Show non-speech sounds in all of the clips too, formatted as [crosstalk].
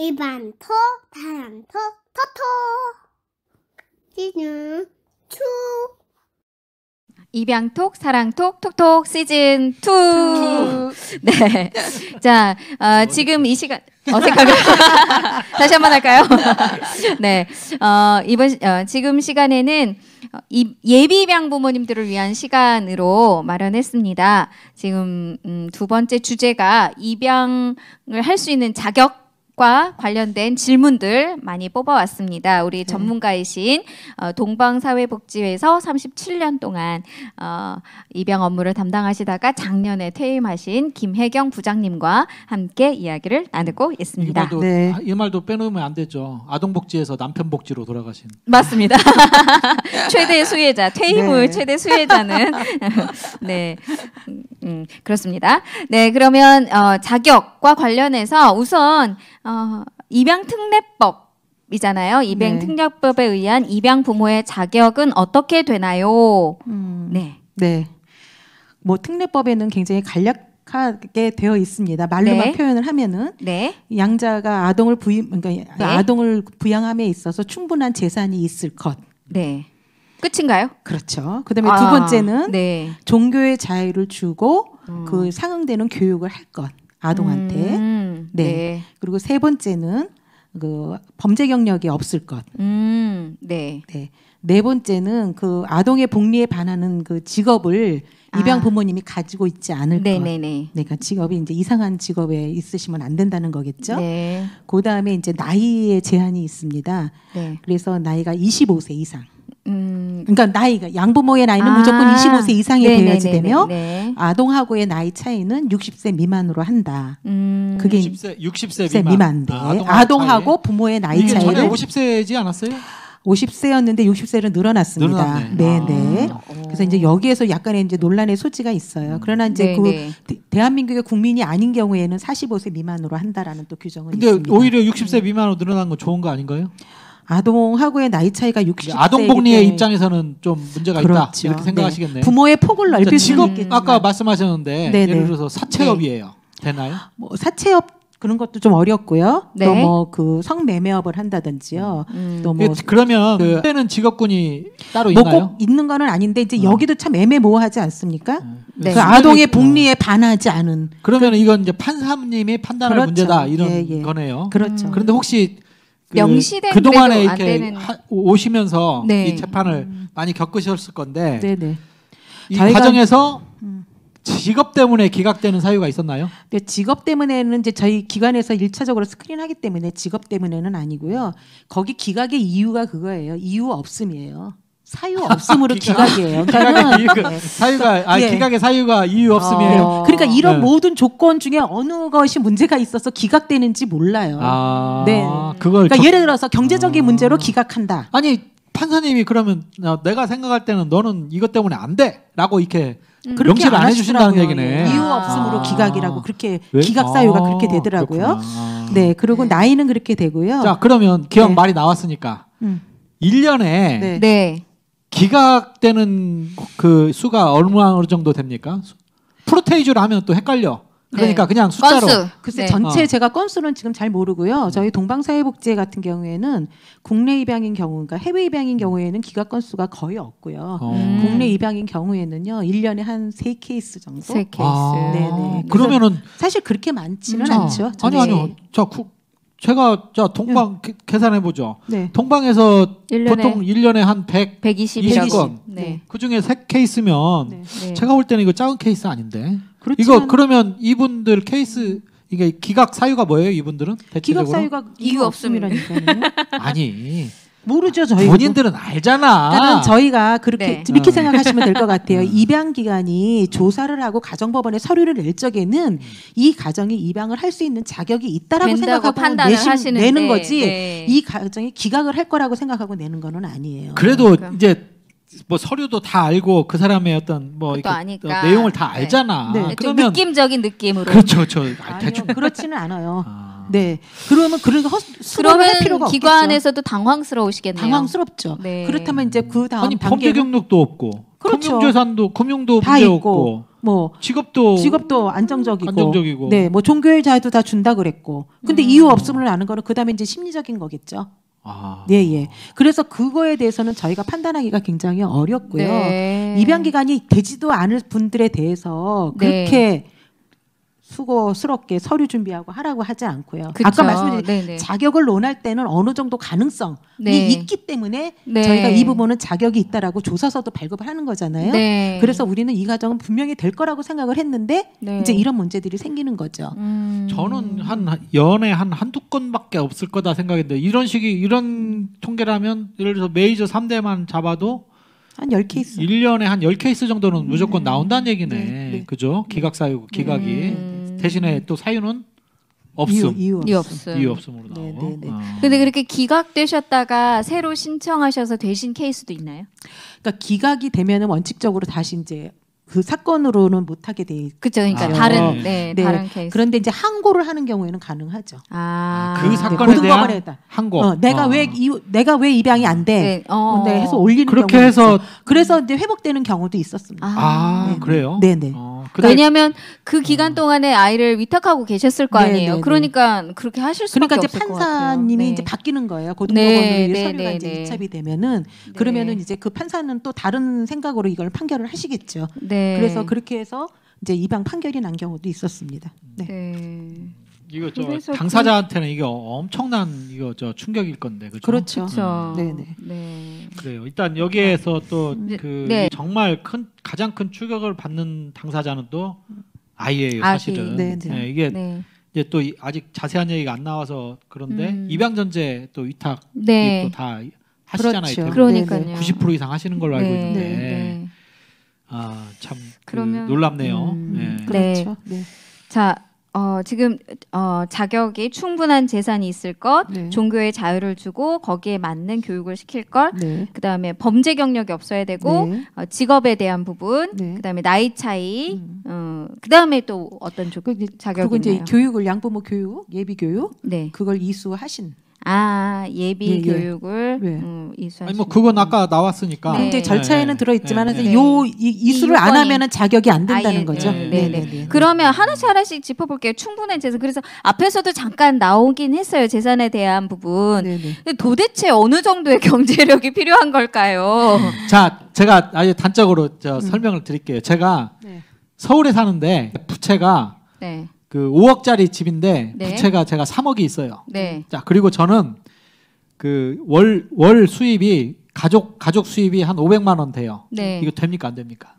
일반토, 다란토, 토토. 시즌 투. 입양톡, 사랑톡, 톡톡 시즌 투. 네. 자, 어, 지금 이 시간 어색하게 [laughs] 다시 한번 할까요? [laughs] 네. 어, 이번 어, 지금 시간에는 어, 예비 입양 부모님들을 위한 시간으로 마련했습니다. 지금 음, 두 번째 주제가 입양을 할 수 있는 자격 과 관련된 질문들 많이 뽑아왔습니다. 우리 네. 전문가이신 어, 동방사회복지회에서 37년 동안 어, 입양 업무를 담당하시다가 작년에 퇴임하신 김혜경 부장님과 함께 이야기를 나누고 음, 있습니다. 이 말도, 네. 아, 이 말도 빼놓으면 안 되죠. 아동복지에서 남편복지로 돌아가신. 맞습니다. [laughs] 최대 수혜자 퇴임 후 네. 최대 수혜자는 [laughs] 네 음, 음, 그렇습니다. 네 그러면 어, 자격과 관련해서 우선 어, 어, 입양특례법 이잖아요. 네. 입양 특례법에 의한 입양 부모의 자격은 어떻게 되나요? 음, 네. 네. 뭐 특례법에는 굉장히 간략하게 되어 있습니다. 말로만 네. 표현을 하면은 네. 양자가 아동을 부임 그러니까 네. 아동을 부양함에 있어서 충분한 재산이 있을 것. 네. 끝인가요? 그렇죠. 그다음에 아, 두 번째는 네. 종교의 자유를 주고 음. 그 상응되는 교육을 할 것. 아동한테. 음, 네. 네. 그리고 세 번째는 그 범죄 경력이 없을 것. 음, 네. 네. 네 번째는 그 아동의 복리에 반하는 그 직업을 아. 입양 아. 부모님이 가지고 있지 않을 네 것. 네네네. 네. 네, 그러니까 직업이 이제 이상한 직업에 있으시면 안 된다는 거겠죠. 네. 그 다음에 이제 나이에 제한이 있습니다. 네. 그래서 나이가 25세 이상. 음. 그러니까 나이가 양부모의 나이는 아. 무조건 25세 이상이 네네네네네. 네, 네, 되며 네네. 네, 아동하고의 나이 차이는 60세 미만으로 한다. 음. 그게 60세, 60세 미만. 대 아, 아동하고 차이? 부모의 나이 이 차이를 50세지 않았어요? 50세였는데 60세로 늘어났습니다. 네, 네. 아. 그래서 이제 여기에서 약간의 이제 논란의 소지가 있어요. 그러나 이제 네네. 그 대한민국의 국민이 아닌 경우에는 45세 미만으로 한다라는 또 규정은 근데 있습니다. 오히려 60세 미만으로 늘어난 건 좋은 거 아닌가요? 아동하고의 나이 차이가 60대. 아동 복리의 입장에서는 좀 문제가 그렇죠. 있다. 이렇게 생각하시겠네요. 네. 부모의 폭을 넓힐 수 직업 있겠네요. 아까 말씀하셨는데 네네. 네. 예를 들어서 사채업이에요. 되나요? 네. 뭐 사채업 그런 것도 좀 어렵고요. 네. 또뭐 그 성매매업을 한다든지요. 음. 또뭐 그 그러면 그 때는 직업군이 따로 뭐 있나요? 있는 거는 아닌데 이제 어. 여기도 참 애매모호하지 않습니까? 네. 그 네. 아동의 복리에 어. 반하지 않은. 그러면 이건 이제 판사님이 판단할 그렇죠. 문제다 이런 예, 예. 거네요. 그렇죠. 음. 그런데 혹시 명시된 그 동안에 이렇게 하, 오시면서 네. 이 재판을 음. 많이 겪으셨을 건데 네네. 네. 이 저희가, 과정에서 음. 직업 때문에 기각되는 사유가 있었나요? 네, 직업 때문에는 이제 저희 기관에서 일차적으로 스크린하기 때문에 직업 때문에는 아니고요. 거기 기각의 이유가 그거예요. 이유 없음이에요. 사유 없음으로 [laughs] 기각이에요. 그러니까 기각의 네. 사유가 아 예. 기각의 사유가 이유 없음이에요. 어, 그러니까 이런 네. 모든 조건 중에 어느 것이 문제가 있어서 기각되는지 몰라요. 아, 네. 그걸 그러니까 적... 예를 들어서 경제적인 아... 문제로 기각한다. 아니 판사님이 그러면 어, 내가 생각할 때는 너는 이것 때문에 안 돼라고 이렇게 음, 명시를 안, 안 해주신다는 얘기네. 예. 이유 없음으로 아~ 기각이라고 그렇게 왜? 기각 사유가 아~ 그렇게 되더라고요. 그 네, 그리고 네. 나이는 그렇게 되고요. 자, 그러면 기억 네. 말이 나왔으니까 음. 1년에 네. 네. 기각되는 그 수가 얼마 어느 정도 됩니까? 프로테이즈로 하면 또 헷갈려. 그러니까 네. 그냥 숫자로. 건수. 글쎄 네. 전체 어. 제가 건수는 지금 잘 모르고요. 음. 저희 동방사회복지 같은 경우에는 국내 입양인 경우, 그러니까 해외 입양인 경우에는 기각 건수가 거의 없고요. 어. 음. 국내 입양인 경우에는요, 1년에 한 세 케이스 정도. 세 케이스. 아. 네네. 네. 그러면은 사실 그렇게 많지는 음, 어. 않죠. 아니 아니요. 자, 국, 제가 자 동방 응. 네. 계산해 보죠. 네. 동방에서 1년에 보통 1년에 한 100, 120건. 1 네. 그 중에 세 케이스면 네, 네. 제가 볼 때는 이거 작은 케이스 아닌데. 그렇지만... 이거 그러면 이분들 케이스 이게 기각 사유가 뭐예요? 이분들은 대체적으로 기각 사유가 이유 없음이라니까요. [laughs] 아니 모르죠 저희 본인들은 알잖아. 그러니까 저희가 그렇게 네. 이렇게 아, 네. 생각하시면 될 것 같아요. 음. 입양 기간이 조사를 하고 가정법원에 서류를 낼 적에는 음. 이 가정이 입양을 할 수 있는 자격이 있다라고 생각하고 판단을 내심, 는 내는 거지 네. 이 가정이 기각을 할 거라고 생각하고 내는 거는 아니에요. 그래도 그러니까. 이제 뭐 서류도 다 알고 그 사람의 어떤 뭐 어, 내용을 다 네. 알잖아. 네. 네 그러면 느낌적인 느낌으로 그렇죠, 그렇죠. 아니요, 대충 그렇지는 않아요. 아. 네. 그러면 그런 그러면 필요가 기관에서도 당황스러우시겠네요. 당황스럽죠. 네. 그렇다면 이제 그 다음 아니 범죄 경력도 없고 그렇죠. 금융재산도 금융도 다 있고 없고, 뭐 직업도 직업도 안정적이고, 안정적이고. 네, 뭐 종교의 자유도 다 준다 그랬고. 근데 음. 이유 없음을 아는 거는 그다음에 이제 심리적인 거겠죠. 아. 예, 예. 그래서 그거에 대해서는 저희가 판단하기가 굉장히 어렵고요. 네. 입양 기간이 되지도 않을 분들에 대해서 그렇게 네. 수고스럽게 서류 준비하고 하라고 하지 않고요. 그쵸. 아까 말씀드린 네네. 네. 자격을 논할 때는 어느 정도 가능성이 네. 있기 때문에 네. 저희가 이 부분은 자격이 있다라고 조사서도 발급을 하는 거잖아요. 네. 그래서 우리는 이 과정은 분명히 될 거라고 생각을 했는데 네. 이제 이런 문제들이 생기는 거죠. 음... 저는 한 연에 한 한두 건밖에 없을 거다 생각했는데 이런 식이 이런 통계라면 예를 들어서 메이저 3대만 잡아도 한 10케이스. 1년에 한 10케이스 정도는 무조건 네. 나온다는 얘기네. 네. 네. 그죠? 기각 사유 기각이. 음... 대신에 음. 또 사유는 없음. 이유, 이유 없음. 이유 없음으로 나오고. 네네 네, 네. 아. 근데 그렇게 기각되셨다가 새로 신청하셔서 되신 케이스도 있나요? 그러니까 기각이 되면은 원칙적으로 다시 이제 그 사건으로는 못하게 돼 있죠. 그쵸, 그러니까 아. 다른 어. 네, 네. 다른 케이스. 그런데 이제 항고를 하는 경우에는 가능하죠. 아, 아 그 네, 사건에 모 대한 법원에 다. 항고. 어, 내가 아. 왜 이, 내가 왜 입양이 안 돼? 네. 어. 네, 해서 올리는 그렇게 경우도 해서- 있어요. 그래서 이제 회복되는 경우도 있었습니다. 아, 아 네. 그래요? 네네. 어. 그러니 왜냐하면 그 어. 기간 동안에 아이를 위탁하고 계셨을 거 네, 아니에요. 네네네. 네. 그러니까 그렇게 하실 수밖에 그러니까 이제 판사님이 이제 네. 바뀌는 거예요. 고등법원으로 네, 서류가 이제 이첩이 되면은 그러면은 이제 그 판사는 또 다른 생각으로 이걸 판결을 하시겠죠. 그래서 그렇게 해서 이제 입양 판결이 난 경우도 있었습니다. 네. 이거 저 당사자한테는 이게 엄청난 이거 저 충격일 건데 그렇죠 그렇죠. 음. 네네. 그렇죠. 네. 네. 그래요. 일단 여기에서 또그 네. 정말 큰 가장 큰충격을 받는 당사자는 또 아이예요, 사실은. 네, 네. 예, 이게 네. 이제 또 아직 자세한 얘기가 안 나와서 그런데 음. 입양 전제 또 위탁이 네. 또다 하시잖아요. 그렇죠. 네, 그러니까요. 90% 이상 하시는 걸로 알고 네, 있는데 네. 아참 그그 놀랍네요. 음, 예. 그렇죠. 네. 자, 어, 지금 어, 자격이 충분한 재산이 있을 것, 네. 종교의 자유를 주고 거기에 맞는 교육을 시킬 것, 네. 그 다음에 범죄 경력이 없어야 되고 네. 어, 직업에 대한 부분, 네. 그 다음에 나이 차이, 음. 어, 그 다음에 또 어떤 조, 자격이 그리고 있나요? 교육을 양부모 교육, 예비 교육, 네. 그걸 이수하신 아 예비 예, 예, 교육을 예. 음, 이수하시. 뭐 그건 아까 나왔으니까. 네. 근데 절차에는 네. 들어 있지만 네. 요 네. 이, 이수를 안 하면은 자격이 안 된다는 아예, 거죠. 예, 예. 네, 네. 네. 그러면 하나씩 하나씩 짚어볼게요. 충분한 재산. 그래서 앞에서도 잠깐 나오긴 했어요. 재산에 대한 부분. 근데 도대체 어느 정도의 [laughs] 경제력이 필요한 걸까요? 자, 제가 아주 단적으로 저 설명을 드릴게요. 제가 서울에 사는데 부채가 네. 그 5억짜리 집인데 네. 부채가 제가 3억이 있어요. 네. 자 그리고 저는 그 월 월 수입이 가족 가족 수입이 한 500만 원 돼요. 네. 이거 됩니까 안 됩니까?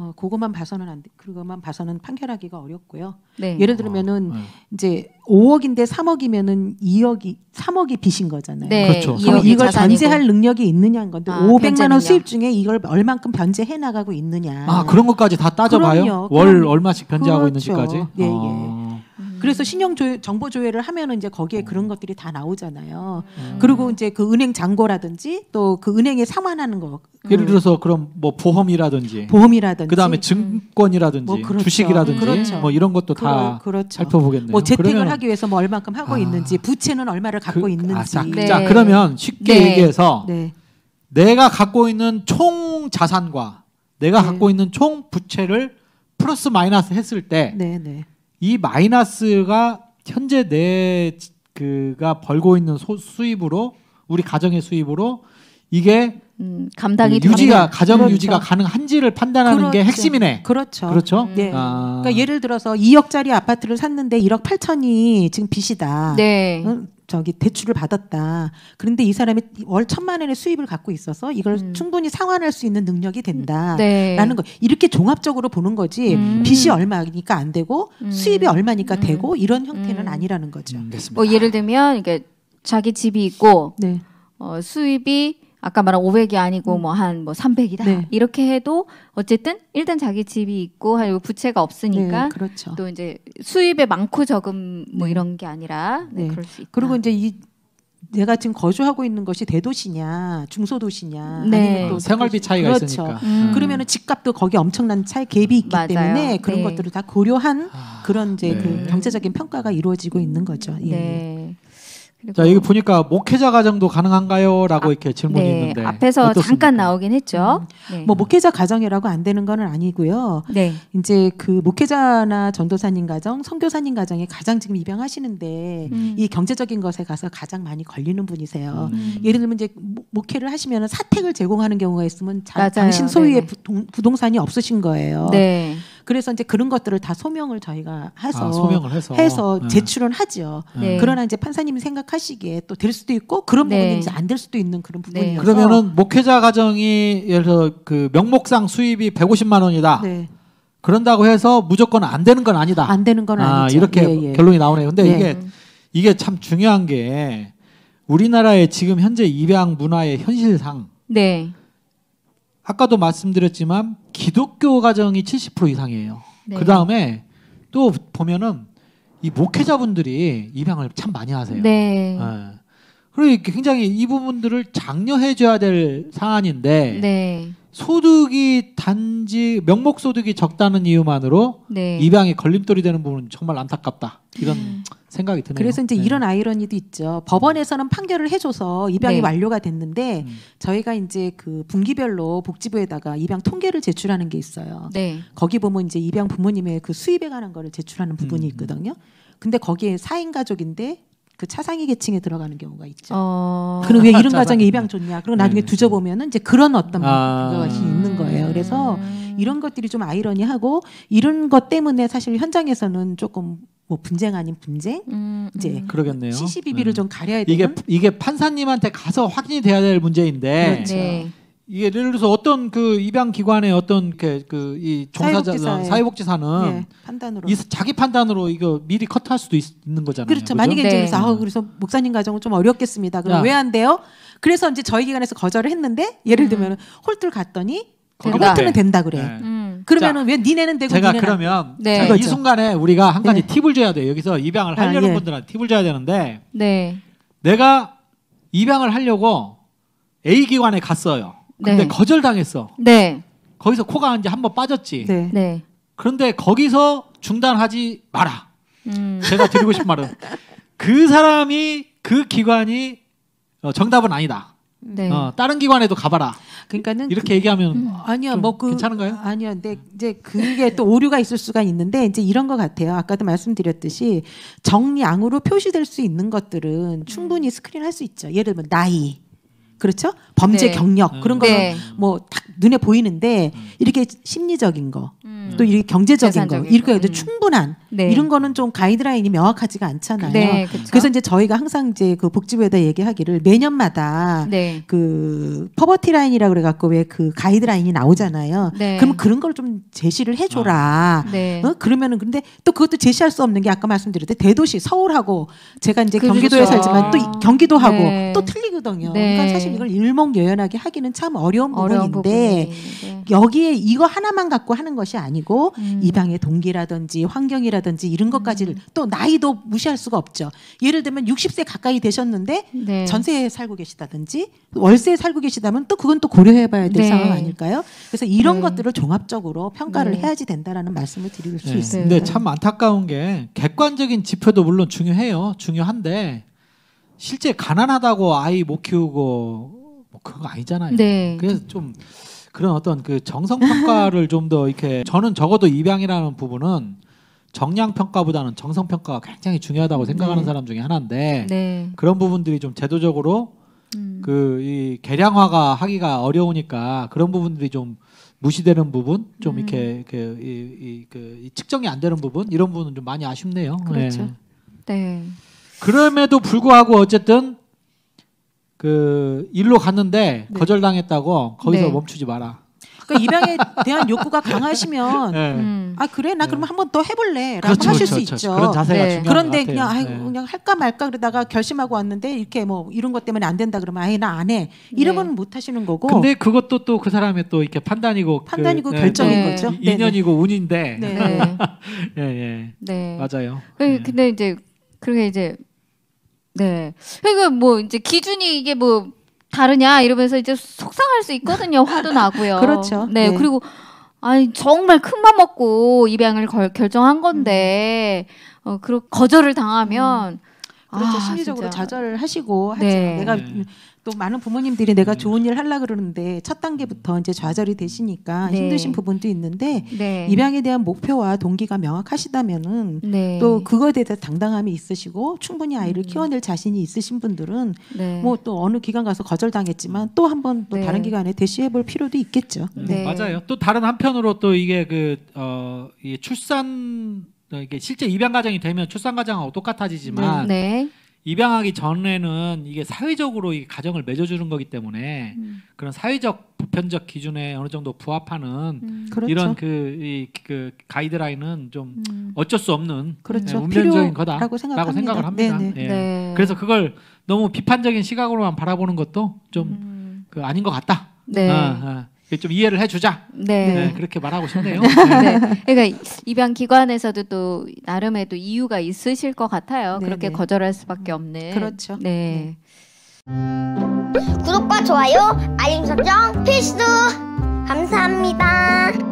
어, 그것만 봐서는 안 돼. 그것만 봐서는 판결하기가 어렵고요. 네. 예를 들면은 아, 네. 이제 5억인데 3억이면은 2억이 3억이 빚인 거잖아요. 네, 그렇죠. 이걸 변제할 능력이 있느냐는 건데 아, 500만 변제능력. 원 수입 중에 이걸 얼만큼 변제해 나가고 있느냐. 아 그런 것까지 다 따져봐요. 월 얼마씩 변제하고 그렇죠. 있는지까지. 예, 예. 어. 음. 그래서 신용 조회, 정보 조회를 하면은 이제 거기에 그런 어. 것들이 다 나오잖아요. 음. 그리고 이제 그 은행 잔고라든지 또 그 은행에 상환하는 거 예를 음. 들어서 그럼 뭐 보험이라든지 보험이라든지 그다음에 증권이라든지 뭐 그렇죠. 주식이라든지 그렇죠. 뭐 이런 것도 다 그, 렇죠 살펴보겠네요. 뭐재팅을 그러면- 하기 위해서 뭐 얼만큼 하고 아. 있는지 부채는 얼마를 갖고 그- 있는지 아, 자, 네. 자, 그러면 쉽게 네. 얘기해서 네. 내가 갖고 있는 총 자산과 내가 네. 갖고 있는 총 부채를 플러스 마이너스 했을 때 네, 네. 이 마이너스가 현재 내 그가 벌고 있는 소, 수입으로 우리 가정의 수입으로 이게 음, 감당이 그 유지가 가능한, 가정 그렇죠. 유지가 가능한지를 판단하는 그렇죠. 게 핵심이네. 그렇죠. 그렇죠. 음. 네. 아. 그러니까 예를 들어서 2억짜리 아파트를 샀는데 1억 8천이 지금 빚이다. 네. 음, 저기 대출을 받았다. 그런데 이 사람이 월 천만 원의 수입을 갖고 있어서 이걸 음. 충분히 상환할 수 있는 능력이 된다라는 네. 거. 이렇게 종합적으로 보는 거지 음. 빚이 얼마니까 안 되고 음. 수입이 얼마니까 음. 되고 이런 형태는 음. 아니라는 거죠. 음, 뭐 예를 들면 이게 자기 집이 있고 네. 어, 수입이 아까 말한 500이 아니고 음. 뭐 한뭐 뭐 300이다 네. 이렇게 해도 어쨌든 일단 자기 집이 있고 한 부채가 없으니까 네, 그렇죠. 또 이제 수입에 많고 적음 뭐 네. 이런 게 아니라 네, 네, 그럴 수 있다. 그리고 이제 이 내가 지금 거주하고 있는 것이 대도시냐 중소도시냐 네. 또 생활비 차이가 그렇죠. 있으니까 음. 음. 그러면은 집값도 거기 엄청난 차이 갭이 있기 맞아요. 때문에 네. 그런 네. 것들을 다 고려한 그런 이제 아, 그 네. 그 경제적인 평가가 이루어지고 있는 거죠. 예. 네. 자 여기 보니까 목회자 가정도 가능한가요?라고 아, 이렇게 질문이 네, 있는데 앞에서 어떻습니까? 잠깐 나오긴 했죠. 음, 네. 뭐 목회자 가정이라고 안 되는 거는 아니고요. 네. 이제 그 목회자나 전도사님 가정, 선교사님 가정에 가장 지금 입양하시는데 음. 이 경제적인 것에 가서 가장 많이 걸리는 분이세요. 음. 예를 들면 이제 목회를 하시면 사택을 제공하는 경우가 있으면 자, 당신 소유의 부, 부동산이 없으신 거예요. 네. 그래서 이제 그런 것들을 다 소명을 저희가 해서 아, 소명을 해서, 해서 네. 제출은 하죠. 네. 네. 그러나 이제 판사님이 생각하시기에 또 될 수도 있고 그런 네. 부분이 이안될 수도 있는 그런 네. 부분이어서 그러면은 목회자 가정이 예를 들어 그 명목상 수입이 150만 원이다. 그런다고 해서 무조건 안 되는 건 아니다. 안 되는 건 아, 니죠 이렇게 예, 예. 결론이 나오네요. 근데 예. 이게 이게 참 중요한 게 우리나라의 지금 현재 입양 문화의 현실상 네. 아까도 말씀드렸지만 기독교 가정이 70% 이상이에요. 네. 그 다음에 또 보면은 이 목회자분들이 입양을 참 많이 하세요. 네. 네. 그리고 굉장히 이 부분들을 장려해줘야 될 사안인데 네. 소득이 단지 명목 소득이 적다는 이유만으로 네. 입양에 걸림돌이 되는 부분은 정말 안타깝다 이런 음. 생각이 드네요. 그래서 이제 네. 이런 아이러니도 있죠. 법원에서는 판결을 해줘서 입양이 네. 완료가 됐는데 음. 저희가 이제 그 분기별로 복지부에다가 입양 통계를 제출하는 게 있어요. 네. 거기 보면 이제 입양 부모님의 그 수입에 관한 거를 제출하는 부분이 음. 있거든요. 근데 거기에 4인 가족인데 그 차상위 계층에 들어가는 경우가 있죠. 어... 그리고 왜 이런 가정에 [laughs] 입양 좋냐? 그리고 나중에 네, 그렇죠. 두져보면은 이제 그런 어떤 아... 것이 있는 거예요. 그래서 음. 이런 것들이 좀 아이러니하고 이런 것 때문에 사실 현장에서는 조금 뭐 분쟁 아닌 분쟁 음, 음. 이제 그러겠네요. 시시비비를 네. 좀 가려야 되는 이게 이게 판사님한테 가서 확인이 돼야 될 문제인데 그렇죠. 네. 이게 예를 들어서 어떤 그 입양 기관의 어떤 이그이 그 종사자 사회복지사의- 사회복지사는 예, 판단으로. 이 자기 판단으로 이거 미리 커트할 수도 있, 는 거잖아요. 그렇죠. 그죠? 만약에 이제 네. 그래서 아 그래서 목사님 가정은 좀 어렵겠습니다. 그럼 왜 안 돼요? 그래서 이제 저희 기관에서 거절을 했는데 예를 음. 들면 홀뜰 갔더니 거기 된다. 그러니까 네. 된다 그래. 네. 음. 그러면은 왜 니네는 되고 제가 니네는 그러면 네. 제가 이 그렇죠. 순간에 우리가 한 가지 네. 팁을 줘야 돼요. 여기서 입양을 아, 하려는 예. 분들한테 팁을 줘야 되는데 네. 내가 입양을 하려고 A 기관에 갔어요. 근데 네. 거절당했어. 네. 거기서 코가 이제 한번 빠졌지. 네. 네. 그런데 거기서 중단하지 마라. 음. 제가 드리고 싶은 말은 그 사람이 그 기관이 어, 정답은 아니다. 네. 어, 다른 기관에도 가봐라. 그러니까는 이렇게 얘기하면 음, 아니야 뭐그 괜찮은가요? 아니야, 근데 이제 그게 또 오류가 있을 수가 있는데 이제 이런 것 같아요. 아까도 말씀드렸듯이 정량으로 표시될 수 있는 것들은 충분히 스크린할 수 있죠. 예를 들면 나이, 그렇죠? 범죄 네. 경력 그런 음. 거는 네. 뭐딱 눈에 보이는데 음. 이렇게 심리적인 거. 음. 또 이렇게 경제적인 거 이렇게 해 충분한 네. 이런 거는 좀 가이드라인이 명확하지가 않잖아요. 네, 그래서 이제 저희가 항상 이제 그 복지부에다 얘기하기를 매년마다 네. 그 퍼버티 라인이라 그래 갖고 왜 그 가이드라인이 나오잖아요. 그럼 그런 걸 좀 제시를 해 줘라. 아, 어? 그러면은 근데 또 그것도 제시할 수 없는 게 아까 말씀드렸듯이 대도시 서울하고 제가 이제 그렇죠. 경기도에 살지만 또 경기도하고 또 틀리거든요. 그러니까 사실 이걸 일목 일목요연하게 하기는 참 어려운, 어려운 부분인데 네. 여기에 이거 하나만 갖고 하는 것이 아니고 음. 이방의 동기라든지 환경이라든지 이런 것까지를 음. 또 나이도 무시할 수가 없죠. 예를 들면 60세 가까이 되셨는데 네. 전세에 살고 계시다든지 월세에 살고 계시다면 또 그건 또 고려해봐야 될 네. 상황 아닐까요? 그래서 이런 네. 것들을 종합적으로 평가를 네. 해야지 된다라는 말씀을 드릴 수 네. 있습니다. 근데 참 안타까운 게 객관적인 지표도 물론 중요해요. 중요한데 실제 가난하다고 아이 못 키우고 뭐그거 아니잖아요. 네. 그래서 좀 그런 어떤 그 정성 평가를 좀 더 이렇게 저는 적어도 입양이라는 부분은 정량 평가보다는 정성 평가가 굉장히 중요하다고 생각하는 네. 사람 중에 하나인데 네. 그런 부분들이 좀 제도적으로 음. 그이 개량화가 하기가 어려우니까 그런 부분들이 좀 무시되는 부분, 좀 음. 이렇게 그, 이, 이, 그, 이 측정이 안 되는 부분 이런 부분은 좀 많이 아쉽네요. 그렇죠. 네. 네. 그럼에도 불구하고 어쨌든 그 일로 갔는데 네. 거절당했다고 거기서 네. 멈추지 마라. 그러니까 입양에 대한 욕구가 강하시면 [laughs] 네. 음. 아 그래 나 네. 그러면 한번 더 해볼래라고 그렇죠, 하실 그렇죠, 수 그렇죠. 있죠. 그런 자세가 네. 중요한 그런데 그냥 아이 네. 그냥 할까 말까 그러다가 결심하고 왔는데 이렇게 뭐 이런 것 때문에 안 된다 그러면 아예 나 안 해. 이러면 네. 못 하시는 거고. 근데 그것도 또 그 사람의 또 이렇게 판단이고 그 판단이고 그, 결정인 거죠. 인연이고 운인데. 네. [laughs] 예, 예. 네. 맞아요. 그 근데 이제 그렇게 이제 네. 그러니까 뭐 이제 기준이 이게 뭐 다르냐 이러면서 이제 속상할 수 있거든요. 화도 나고요. [laughs] 그렇죠. 네. 네. 그리고 아니 정말 큰맘 먹고 입양을 걸, 결정한 건데 음. 어 그런 거절을 당하면 음. 그렇죠. 아, 심리적으로 진짜. 좌절을 하시고 하죠. 네. 내가 네. 또 많은 부모님들이 내가 음. 좋은 일 할라 그러는데 첫 단계부터 이제 좌절이 되시니까 네. 힘드신 부분도 있는데 네. 입양에 대한 목표와 동기가 명확하시다면은 네. 또 그거에 대해서 당당함이 있으시고 충분히 아이를 음. 키워낼 자신이 있으신 분들은 네. 뭐또 어느 기관 가서 거절당했지만 또 한 번 또 네. 다른 기관에 대시해볼 필요도 있겠죠. 네. 맞아요. 또 다른 한편으로 또 이게 그 어, 이 출산 이게 실제 입양 과정이 되면 출산 과정하고 똑같아지지만 입양하기 전에는 이게 사회적으로 이 가정을 맺어주는 거기 때문에 음. 그런 사회적 보편적 기준에 어느 정도 부합하는 음. 그렇죠. 이런 그, 이, 그 가이드라인은 좀 음. 어쩔 수 없는 그렇죠. 네, 운명적인 거다라고 생각합니다. 생각을 합니다. 네. 네. 네. 그래서 그걸 너무 비판적인 시각으로만 바라보는 것도 좀그 음. 아닌 것 같다. 네. 어, 어. 좀 이해를 해주자. 네. 네, 그렇게 말하고 싶네요. [laughs] 네. 네. 그러니까 입양 기관에서도 또 나름의 또 이유가 있으실 것 같아요. 네, 그렇게 네. 거절할 수밖에 없는. 그렇죠. 네. 구독과 좋아요, 알림 설정 필수. 감사합니다.